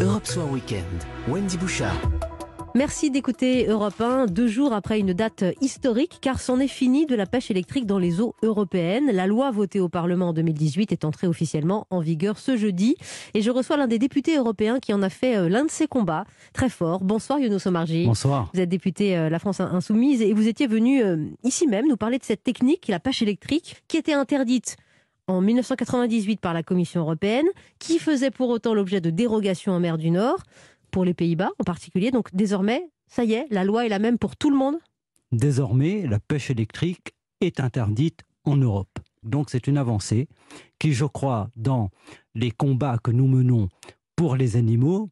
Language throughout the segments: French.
Europe Soir Weekend, Wendy Bouchard. Merci d'écouter Europe 1 deux jours après une date historique car c'en est fini de la pêche électrique dans les eaux européennes. La loi votée au Parlement en 2018 est entrée officiellement en vigueur ce jeudi et je reçois l'un des députés européens qui en a fait euh, l'un de ses combats très fort. Bonsoir Youno Omarji. Bonsoir. Vous êtes député euh, La France Insoumise et vous étiez venu euh, ici même nous parler de cette technique, la pêche électrique, qui était interdite en 1998 par la Commission européenne, qui faisait pour autant l'objet de dérogations en mer du Nord, pour les Pays-Bas en particulier. Donc désormais, ça y est, la loi est la même pour tout le monde Désormais, la pêche électrique est interdite en Europe. Donc c'est une avancée qui, je crois, dans les combats que nous menons pour les animaux,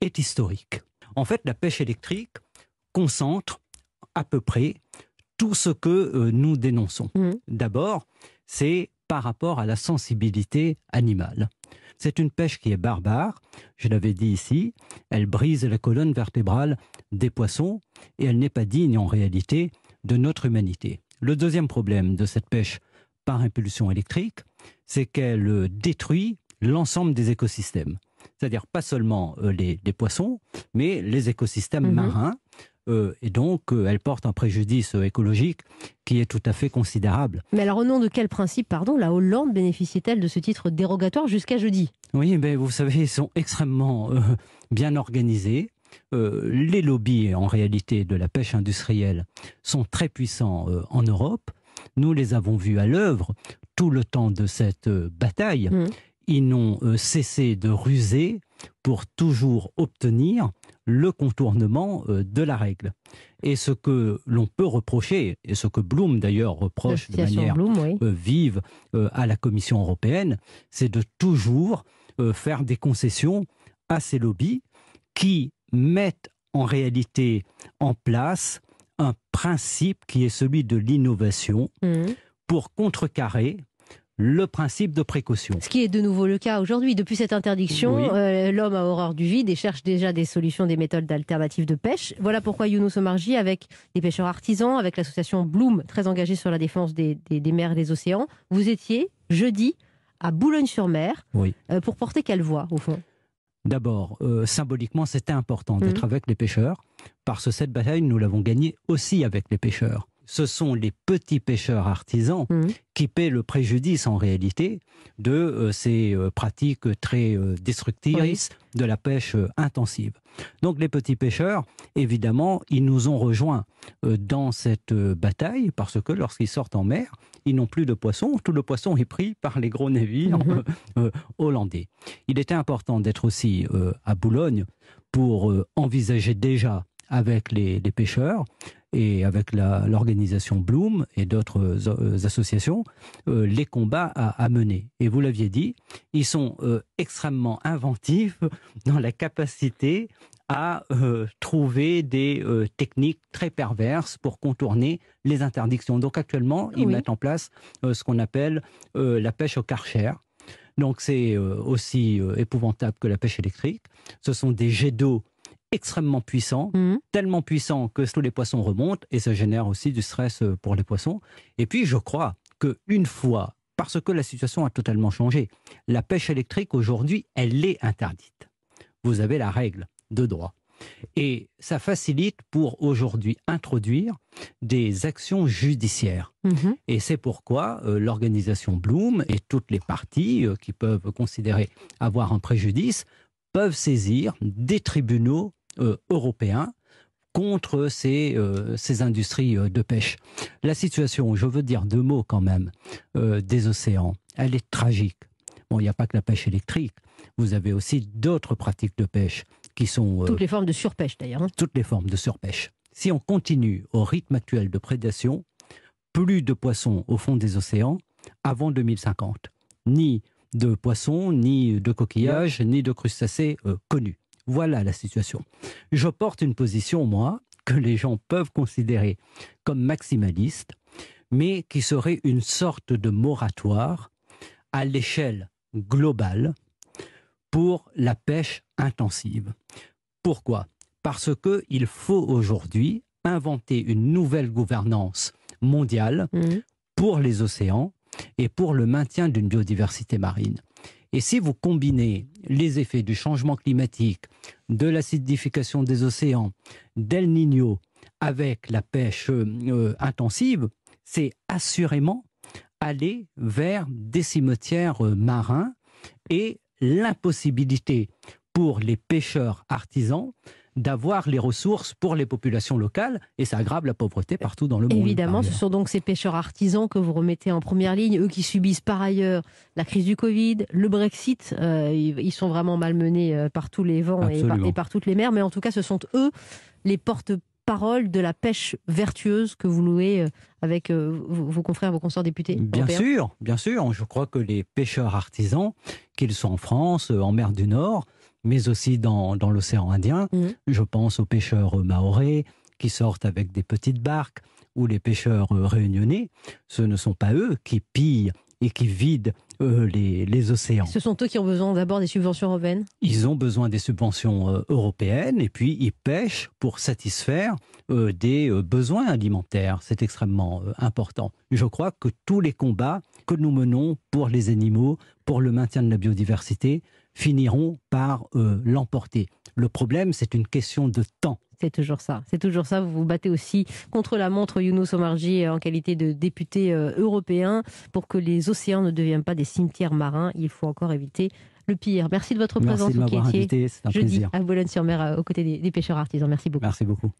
est historique. En fait, la pêche électrique concentre à peu près tout ce que euh, nous dénonçons. Mmh. D'abord, c'est par rapport à la sensibilité animale. C'est une pêche qui est barbare, je l'avais dit ici, elle brise la colonne vertébrale des poissons et elle n'est pas digne en réalité de notre humanité. Le deuxième problème de cette pêche par impulsion électrique, c'est qu'elle détruit l'ensemble des écosystèmes. C'est-à-dire pas seulement euh, les, poissons, mais les écosystèmes mm-hmm. marins euh, et donc, euh, elle porte un préjudice euh, écologique qui est tout à fait considérable. Mais alors, au nom de quel principe, pardon, la Hollande bénéficie-t-elle de ce titre dérogatoire jusqu'à jeudi Oui, mais vous savez, ils sont extrêmement bien organisés. les lobbies, en réalité, de la pêche industrielle sont très puissants en Europe. Nous les avons vus à l'œuvre tout le temps de cette bataille. Mmh. Ils n'ont cessé de ruser pour toujours obtenir le contournement euh, de la règle. Et ce que l'on peut reprocher, et ce que Bloom d'ailleurs reproche de manière euh, vive euh, à la Commission européenne, c'est de toujours faire des concessions à ces lobbies qui mettent en réalité en place un principe qui est celui de l'innovation mmh. pour contrecarrer le principe de précaution. Ce qui est de nouveau le cas aujourd'hui. Depuis cette interdiction, euh, l'homme a horreur du vide et cherche déjà des solutions, des méthodes alternatives de pêche. Voilà pourquoi Younous Omarji, avec des pêcheurs artisans, avec l'association Bloom, très engagée sur la défense des, mers et des océans, vous étiez jeudi à Boulogne-sur-Mer euh, pour porter quelle voix au fond D'abord, euh, symboliquement, c'était important d'être mmh. avec les pêcheurs, parce que cette bataille, nous l'avons gagnée aussi avec les pêcheurs ce sont les petits pêcheurs artisans mmh. qui paient le préjudice en réalité de euh, ces euh, pratiques très euh, destructrices de la pêche intensive. Donc les petits pêcheurs, évidemment, ils nous ont rejoints dans cette bataille parce que lorsqu'ils sortent en mer, ils n'ont plus de poissons. Tout le poisson est pris par les gros navires mmh. hollandais. Il était important d'être aussi à Boulogne pour envisager déjà avec les pêcheurs et avec l'organisation Bloom et d'autres euh, associations, euh, les combats à, mener. Et vous l'aviez dit, ils sont euh, extrêmement inventifs dans la capacité à trouver des techniques très perverses pour contourner les interdictions. Donc actuellement, ils mettent en place ce qu'on appelle la pêche au karcher. Donc c'est aussi épouvantable que la pêche électrique. Ce sont des jets d'eau extrêmement puissant, mmh. tellement puissant que tous les poissons remontent et ça génère aussi du stress euh, pour les poissons. Et puis je crois que une fois, parce que la situation a totalement changé, la pêche électrique aujourd'hui, elle est interdite. Vous avez la règle de droit. Et ça facilite pour aujourd'hui introduire des actions judiciaires. Mmh. Et c'est pourquoi euh, l'organisation Bloom et toutes les parties euh, qui peuvent considérer avoir un préjudice peuvent saisir des tribunaux euh, européens, contre ces, euh, ces, industries euh, de pêche. La situation, je veux dire deux mots quand même, des océans, elle est tragique. Bon, il n'y a pas que la pêche électrique, vous avez aussi d'autres pratiques de pêche qui sont... toutes les formes de surpêche d'ailleurs. Hein. Toutes les formes de surpêche. Si on continue au rythme actuel de prédation, plus de poissons au fond des océans avant 2050. Ni de poissons, ni de coquillages, ni de crustacés connus. Voilà la situation. Je porte une position, moi, que les gens peuvent considérer comme maximaliste, mais qui serait une sorte de moratoire à l'échelle globale pour la pêche intensive. Pourquoi Parce qu'il faut aujourd'hui inventer une nouvelle gouvernance mondiale mmh. pour les océans et pour le maintien d'une biodiversité marine. Et si vous combinez les effets du changement climatique, de l'acidification des océans, d'El Niño avec la pêche euh, intensive, c'est assurément aller vers des cimetières euh, marins et l'impossibilité pour les pêcheurs artisans d'avoir les ressources pour les populations locales et ça aggrave la pauvreté partout dans le monde. Évidemment, ce sont donc ces pêcheurs artisans que vous remettez en première ligne, eux qui subissent par ailleurs la crise du Covid, le Brexit, euh, ils sont vraiment malmenés euh, par tous les vents et par, toutes les mers, mais en tout cas ce sont eux les porte parole de la pêche vertueuse que vous louez euh, avec vos confrères, vos consorts députés Bien sûr, bien sûr. Je crois que les pêcheurs artisans, qu'ils soient en France, en mer du Nord, mais aussi dans, l'océan Indien. Mm. Je pense aux pêcheurs maorés qui sortent avec des petites barques ou les pêcheurs réunionnais. Ce ne sont pas eux qui pillent et qui vident euh, les, océans. Ce sont eux qui ont besoin d'abord des subventions européennes Ils ont besoin des subventions euh, européennes et puis ils pêchent pour satisfaire euh, des besoins alimentaires. C'est extrêmement important. Je crois que tous les combats que nous menons pour les animaux, pour le maintien de la biodiversité, finiront par euh, l'emporter. Le problème, c'est une question de temps. C'est toujours ça. C'est toujours ça. Vous vous battez aussi contre la montre, Younous Omarji, euh, en qualité de député euh, européen, pour que les océans ne deviennent pas des cimetières marins. Il faut encore éviter le pire. Merci de votre présence, de invité. C'est jeudi à Boulogne-sur-Mer, aux côtés des, des pêcheurs artisans. Merci beaucoup. Merci beaucoup.